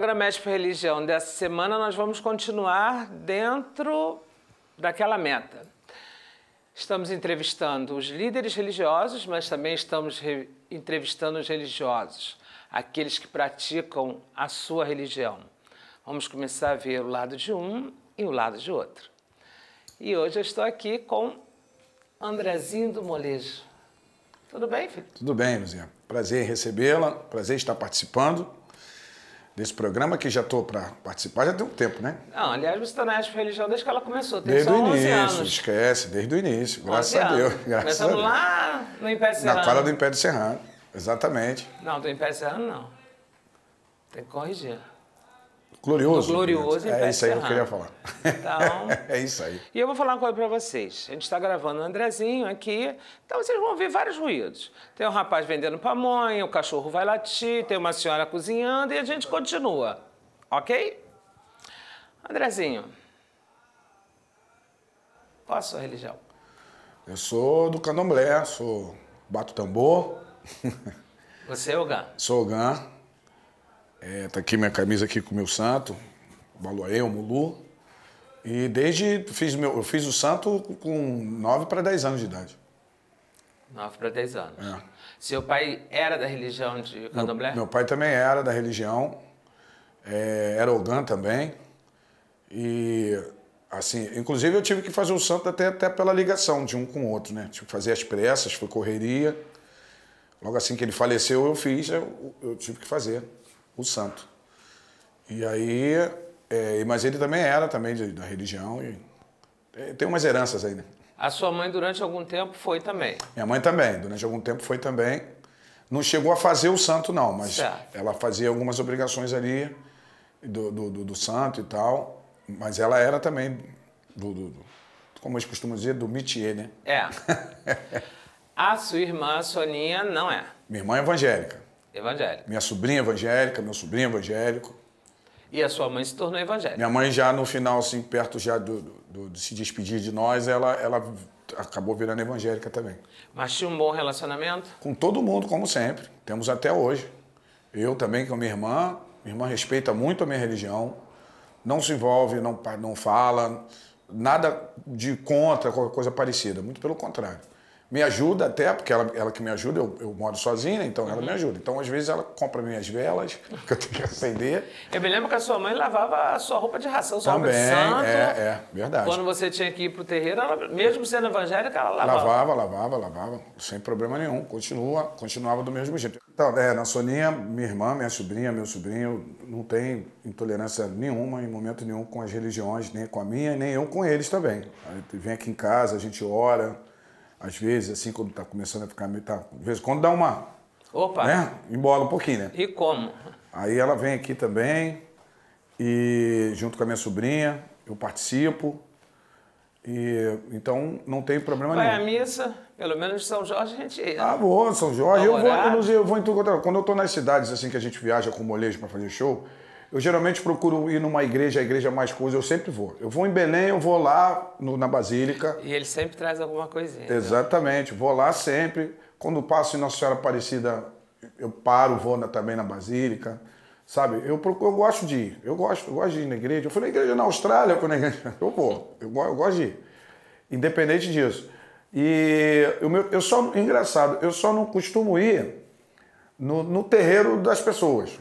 programa Médico Religião dessa semana, nós vamos continuar dentro daquela meta. Estamos entrevistando os líderes religiosos, mas também estamos entrevistando os religiosos, aqueles que praticam a sua religião. Vamos começar a ver o lado de um e o lado de outro. E hoje eu estou aqui com Andrezinho do Molejo. Tudo bem, filho? Tudo bem, Luzia. Prazer recebê-la, prazer estar participando desse programa, que já estou para participar já tem um tempo, né? Não, aliás, você está na Rádio Religião desde que ela começou, tem desde só 11 início, anos. esquece, desde o início, graças a Deus. Graças Começamos a Deus. lá no Império Serrano. Na quadra do Império Serrano, exatamente. Não, do Império Serrano não. Tem que corrigir. Glorioso. Do glorioso É isso aí que eu queria falar. Então, é isso aí. E eu vou falar uma coisa para vocês. A gente está gravando o Andrezinho aqui, então vocês vão ouvir vários ruídos. Tem um rapaz vendendo pamonha, o cachorro vai latir, tem uma senhora cozinhando e a gente continua. Ok? Andrezinho, qual a sua religião? Eu sou do candomblé, sou bato tambor. Você é ogan Sou ogan é, tá aqui minha camisa aqui com o meu santo, Baluaê, o Mulu. E desde fiz meu, eu fiz o santo com 9 para 10 anos de idade. 9 para 10 anos. É. Seu pai era da religião de candomblé? Meu, meu pai também era da religião, é, era Ogã também. E, assim, inclusive eu tive que fazer o santo até, até pela ligação de um com o outro, né? Tive que fazer as pressas, foi correria. Logo assim que ele faleceu, eu fiz, eu, eu tive que fazer o santo. E aí, é, mas ele também era também de, da religião e é, tem umas heranças aí, né? A sua mãe durante algum tempo foi também? Minha mãe também, durante algum tempo foi também. Não chegou a fazer o santo não, mas certo. ela fazia algumas obrigações ali do, do, do, do, santo e tal, mas ela era também do, como eles costumam dizer, do mitier, né? É. a sua irmã, a Soninha, não é? Minha irmã é evangélica. Evangélica. Minha sobrinha evangélica, meu sobrinho evangélico. E a sua mãe se tornou evangélica. Minha mãe já no final, assim, perto já do, do, do se despedir de nós, ela, ela acabou virando evangélica também. Mas tinha um bom relacionamento? Com todo mundo, como sempre. Temos até hoje. Eu também com minha irmã. Minha irmã respeita muito a minha religião. Não se envolve, não, não fala, nada de contra, qualquer coisa parecida. Muito pelo contrário me ajuda até, porque ela, ela que me ajuda, eu, eu moro sozinha, né, então uhum. ela me uhum. ajuda. Então, às vezes, ela compra minhas velas, que eu tenho que acender. Eu me lembro que a sua mãe lavava a sua roupa de ração, sua Também, roupa de santo. É, é, verdade. Quando você tinha que ir para o terreiro, ela, mesmo sendo evangélica, ela lavava. Lavava, lavava, lavava, sem problema nenhum. Continua, continuava do mesmo jeito. Então, é, na Soninha, minha irmã, minha sobrinha, meu sobrinho, não tem intolerância nenhuma, em momento nenhum, com as religiões, nem com a minha, nem eu com eles também. a gente Vem aqui em casa, a gente ora às vezes, assim, quando tá começando a ficar meio. Tá, às vezes, quando dá uma. Opa! Né? Embola um pouquinho, né? E como? Aí ela vem aqui também, e junto com a minha sobrinha, eu participo. E, então não tem problema Vai nenhum. Vai à missa, pelo menos em São Jorge a gente ia. Ah, vou, São Jorge. Eu vou, eu, eu vou em tudo. É, quando eu estou nas cidades assim que a gente viaja com molejo para fazer show, eu geralmente procuro ir numa igreja, a igreja mais coisa, eu sempre vou. Eu vou em Belém, eu vou lá no, na Basílica. E ele sempre traz alguma coisinha. Né? Exatamente, né? vou lá sempre. Quando passo em Nossa Senhora Aparecida, eu paro, vou na, também na Basílica. Sabe, eu, procuro, eu gosto de ir, eu gosto, eu gosto de ir na igreja. Eu fui na igreja na Austrália, eu, na igreja, eu vou, eu, eu gosto de ir, independente disso. E eu, eu só, engraçado, eu só não costumo ir no, no terreiro das pessoas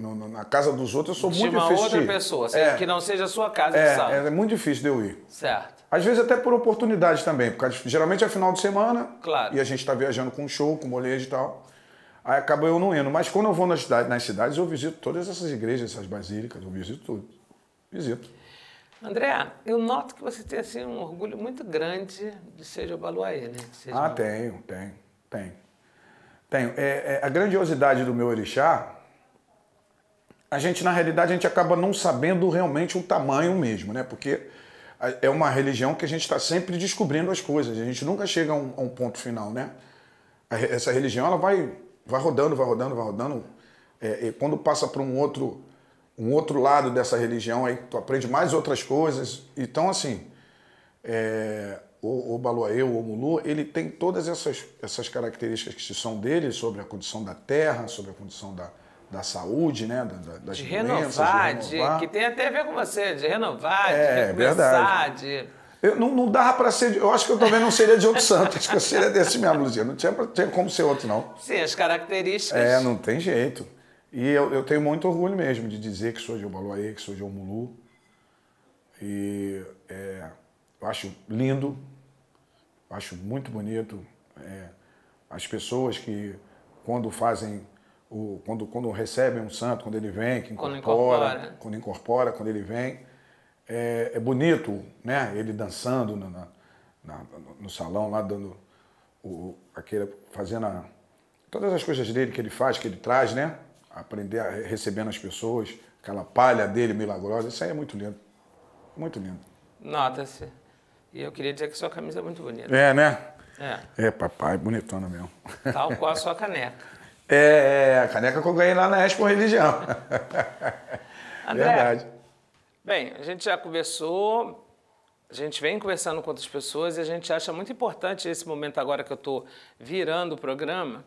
no, no, na casa dos outros, eu sou de muito difícil. De uma outra pessoa, é. que não seja a sua casa é, sabe. É muito difícil de eu ir. Certo. Às vezes até por oportunidade também, porque geralmente é final de semana. Claro. E a gente está viajando com show, com molejo e tal. Aí acaba eu não indo. Mas quando eu vou nas cidades, nas cidades eu visito todas essas igrejas, essas basílicas, eu visito tudo. Visito. André, eu noto que você tem assim, um orgulho muito grande de ser Jobaluaê, né? Seja ah, tenho, tenho, tenho. Tenho. É, é, a grandiosidade do meu orixá a gente, na realidade, a gente acaba não sabendo realmente o tamanho mesmo, né? Porque é uma religião que a gente está sempre descobrindo as coisas, a gente nunca chega a um, a um, ponto final, né? Essa religião, ela vai, vai rodando, vai rodando, vai rodando. É, e quando passa para um outro, um outro lado dessa religião, aí tu aprende mais outras coisas. Então, assim, é, o, o Baluaeu, o Mulu, ele tem todas essas, essas características que são dele, sobre a condição da terra, sobre a condição da, da saúde, né? Da, das de, doenças, renovar, de renovar, de, que tem até a ver com você, de renovar, é, de é recomeçar, de... Eu, não, não dava para ser. Eu acho que eu também não seria de outro santo. Acho que eu seria desse mesmo, Luzia. Não tinha, tinha como ser outro, não. Sim, as características. É, não tem jeito. E eu, eu tenho muito orgulho mesmo de dizer que sou de Obaloaê, que sou de Omulu. E é, eu acho lindo, eu acho muito bonito. É, as pessoas que, quando fazem o, quando, quando recebem um santo, quando ele vem, que incorpora, quando incorpora, é. quando, incorpora, quando ele vem. É, é, bonito, né? Ele dançando na, na, na, no salão lá, dando o, aquele, fazendo a, todas as coisas dele que ele faz, que ele traz, né? Aprender a, recebendo as pessoas, aquela palha dele milagrosa. Isso aí é muito lindo. Muito lindo. Nota-se. E eu queria dizer que sua camisa é muito bonita. É, né? É. É, papai, bonitona mesmo. Tal qual a sua caneca. É, é, a caneca que eu ganhei lá na Expo Religião. André, Verdade. Bem, a gente já conversou, a gente vem conversando com outras pessoas e a gente acha muito importante esse momento agora que eu estou virando o programa,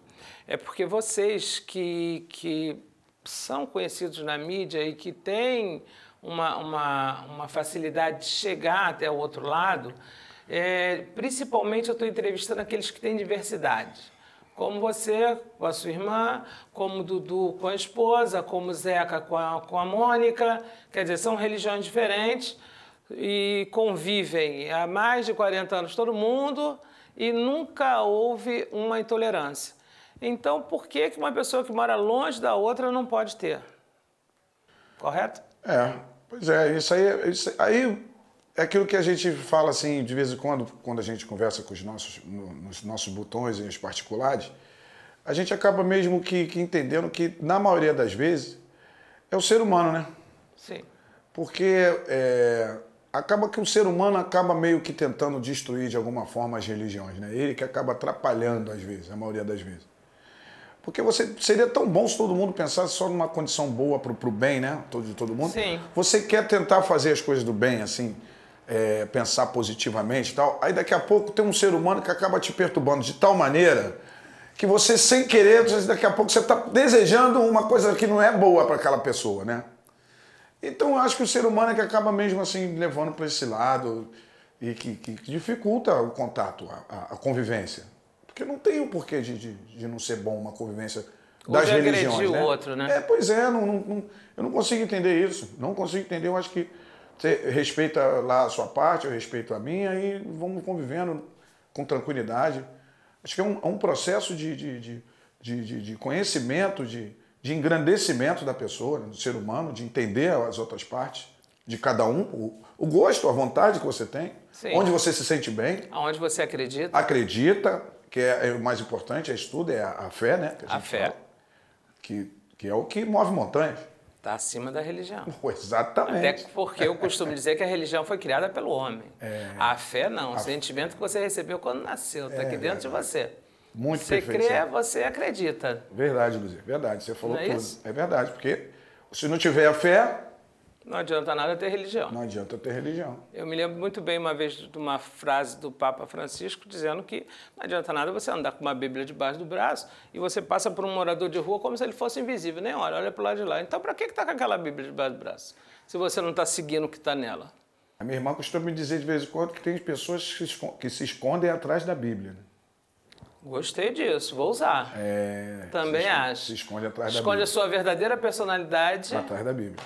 é porque vocês que, que são conhecidos na mídia e que têm uma, uma, uma facilidade de chegar até o outro lado, é, principalmente eu estou entrevistando aqueles que têm diversidade como você com a sua irmã, como Dudu com a esposa, como Zeca com a, com a Mônica. Quer dizer, são religiões diferentes e convivem há mais de 40 anos todo mundo e nunca houve uma intolerância. Então, por que, que uma pessoa que mora longe da outra não pode ter? Correto? É, pois é, isso aí, isso aí é aquilo que a gente fala assim de vez em quando, quando a gente conversa com os nossos, nos nossos botões e os particulares, a gente acaba mesmo que, que, entendendo que, na maioria das vezes, é o ser humano, né? Sim. Porque é, acaba que o ser humano acaba meio que tentando destruir de alguma forma as religiões, né? Ele que acaba atrapalhando às vezes, a maioria das vezes. Porque você seria tão bom se todo mundo pensasse só numa condição boa para o bem, né? Todo, de todo mundo. Sim. Você quer tentar fazer as coisas do bem, assim é, pensar positivamente e tal. Aí daqui a pouco tem um ser humano que acaba te perturbando de tal maneira que você, sem querer, daqui a pouco você está desejando uma coisa que não é boa para aquela pessoa, né? Então acho que o ser humano é que acaba mesmo assim levando para esse lado e que, que, que dificulta o contato, a, a, convivência. Porque não tem o porquê de, de, de, não ser bom uma convivência das Hoje religiões. Né? o outro, né? É, pois é, não, não, não, eu não consigo entender isso. Não consigo entender, eu acho que você respeita lá a sua parte, eu respeito a minha e vamos convivendo com tranquilidade. Acho que é um, é um processo de, de, de, de, conhecimento, de, de engrandecimento da pessoa, né, do ser humano, de entender as outras partes de cada um, o, o gosto, a vontade que você tem, Sim. onde você se sente bem. Aonde você acredita. Acredita, que é, é o mais importante, é estudo, é a, a fé, né? A, a fé. Fala, que, que é o que move montanhas. Está acima da religião. exatamente. Até porque eu costumo dizer que a religião foi criada pelo homem. É. A fé não, o a... sentimento que você recebeu quando nasceu, está é, aqui dentro é, de você. Muito você perfeito. Você crê, você acredita. Verdade, Luiz, verdade. Você falou não é tudo. Isso? É verdade, porque se não tiver a fé, não adianta nada ter religião. Não adianta ter religião. Eu me lembro muito bem uma vez de uma frase do Papa Francisco dizendo que não adianta nada você andar com uma Bíblia debaixo do braço e você passa por um morador de rua como se ele fosse invisível, nem olha, olha para o lado de lá. Então, para que está com aquela Bíblia debaixo do braço, se você não está seguindo o que está nela? A minha irmã costuma me dizer de vez em quando que tem pessoas que se escondem atrás da Bíblia. Né? Gostei disso, vou usar. É, Também se acho. Se esconde atrás esconde da Bíblia. Esconde a sua verdadeira personalidade. Atrás da Bíblia.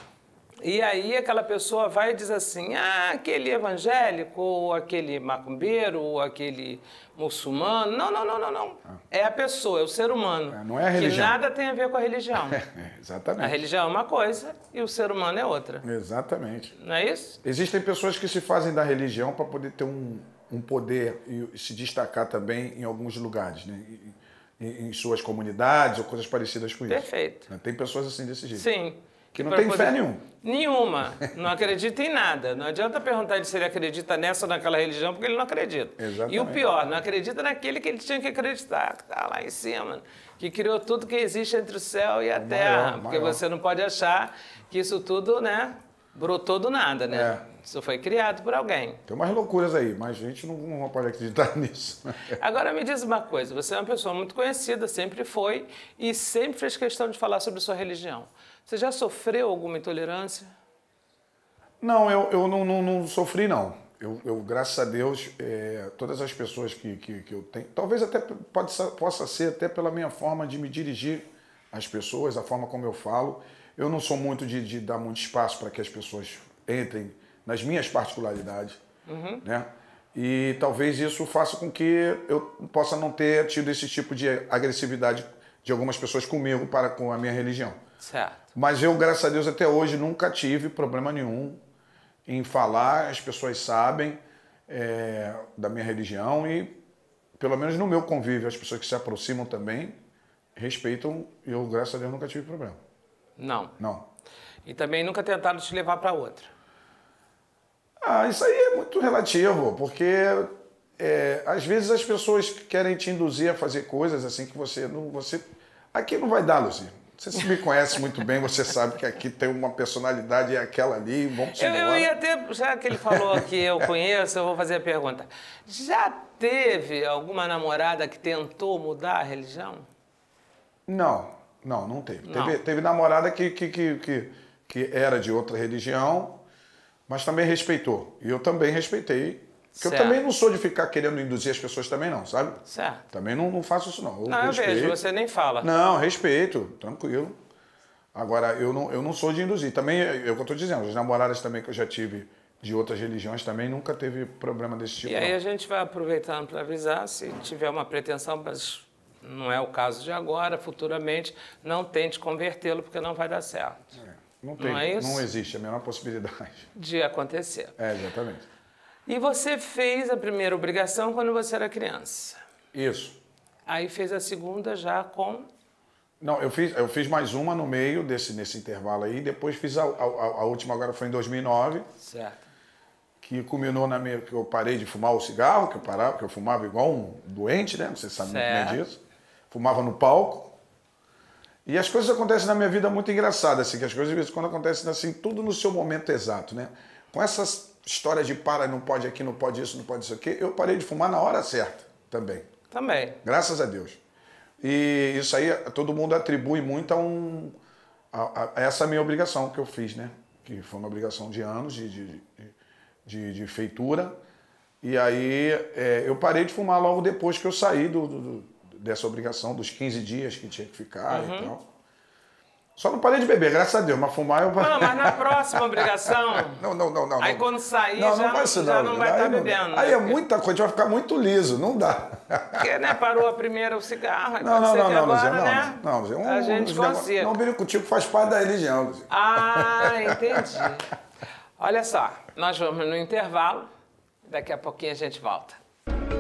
E aí aquela pessoa vai e diz assim: ah, aquele evangélico, ou aquele macumbeiro, ou aquele muçulmano. Não, não, não, não, não. Ah. É a pessoa, é o ser humano. É, não é a religião. Que nada tem a ver com a religião. É, exatamente. A religião é uma coisa e o ser humano é outra. Exatamente. Não é isso? Existem pessoas que se fazem da religião para poder ter um, um poder e se destacar também em alguns lugares, né? Em, em suas comunidades ou coisas parecidas com isso. Perfeito. Né? Tem pessoas assim desse jeito. Sim. Que não tem poder... fé nenhuma. Nenhuma. Não acredita em nada. Não adianta perguntar se ele acredita nessa ou naquela religião, porque ele não acredita. Exatamente. E o pior, não acredita naquele que ele tinha que acreditar, que está lá em cima, que criou tudo que existe entre o céu e a é terra. Porque maior. você não pode achar que isso tudo, né, brotou do nada, né? É. Isso foi criado por alguém. Tem umas loucuras aí, mas a gente não, não pode acreditar nisso. Agora me diz uma coisa: você é uma pessoa muito conhecida, sempre foi, e sempre fez questão de falar sobre sua religião. Você já sofreu alguma intolerância? Não, eu, eu não, não, não sofri, não. Eu, eu, graças a Deus, é, todas as pessoas que, que, que, eu tenho, talvez até pode, possa ser até pela minha forma de me dirigir às pessoas, a forma como eu falo. Eu não sou muito de, de dar muito espaço para que as pessoas entrem nas minhas particularidades, uhum. né? E talvez isso faça com que eu possa não ter tido esse tipo de agressividade de algumas pessoas comigo para com a minha religião. Certo. Mas eu, graças a Deus, até hoje nunca tive problema nenhum em falar, as pessoas sabem é, da minha religião e, pelo menos no meu convívio, as pessoas que se aproximam também respeitam. Eu, graças a Deus, nunca tive problema. Não. Não. E também nunca tentaram te levar para outra. Ah, isso aí é muito relativo, porque é, às vezes as pessoas querem te induzir a fazer coisas assim que você não. Você, aqui não vai dar, Luzia. Você se me conhece muito bem, você sabe que aqui tem uma personalidade é aquela ali, vamos eu, eu ia até, já que ele falou que eu conheço, eu vou fazer a pergunta. Já teve alguma namorada que tentou mudar a religião? Não, não, não teve. Não. Teve, teve, namorada que, que, que, que, que era de outra religião, mas também respeitou. E eu também respeitei porque certo. eu também não sou de ficar querendo induzir as pessoas também não, sabe? Certo. Também não, não faço isso não. Eu não, ah, respeito. eu vejo, você nem fala. Não, respeito, tranquilo. Agora, eu não, eu não sou de induzir. Também, é, é o que eu estou dizendo, as namoradas também que eu já tive de outras religiões também nunca teve problema desse tipo. E aí a gente vai aproveitando para avisar, se tiver uma pretensão, mas não é o caso de agora, futuramente, não tente convertê-lo porque não vai dar certo. É, não tem, não, é não existe a menor possibilidade. De acontecer. É, exatamente. E você fez a primeira obrigação quando você era criança. Isso. Aí fez a segunda já com. Não, eu fiz, eu fiz mais uma no meio desse nesse intervalo aí. Depois fiz a, a, a última agora foi em 2009. Certo. Que culminou na minha que eu parei de fumar o cigarro, que eu parava, que eu fumava igual um doente, né? Você sabe certo. muito bem disso. Fumava no palco. E as coisas acontecem na minha vida muito engraçadas, assim, que as coisas de vez em quando acontecem assim, tudo no seu momento exato, né? Com essas história de para, não pode aqui, não pode isso, não pode isso aqui. Eu parei de fumar na hora certa também. Também. Graças a Deus. E isso aí todo mundo atribui muito a, um, a, a essa minha obrigação que eu fiz, né? Que foi uma obrigação de anos de, de, de, de feitura. E aí é, eu parei de fumar logo depois que eu saí do, do, dessa obrigação dos 15 dias que tinha que ficar uhum. e tal. Só não parei de beber, graças a Deus, mas fumar eu... Não, mas na próxima obrigação... não, não, não, não. Aí não. quando sair não, já, não, isso, já não, vai estar tá bebendo. Né? Aí é muita coisa, vai ficar muito liso, não dá. Porque, né, parou a primeira o cigarro, não, não, não, não, agora, não, né? Não, não, um, a gente um, consiga. Não, biricutico faz parte da religião, Ah, entendi. Olha só, nós vamos no intervalo, daqui a pouquinho a gente volta.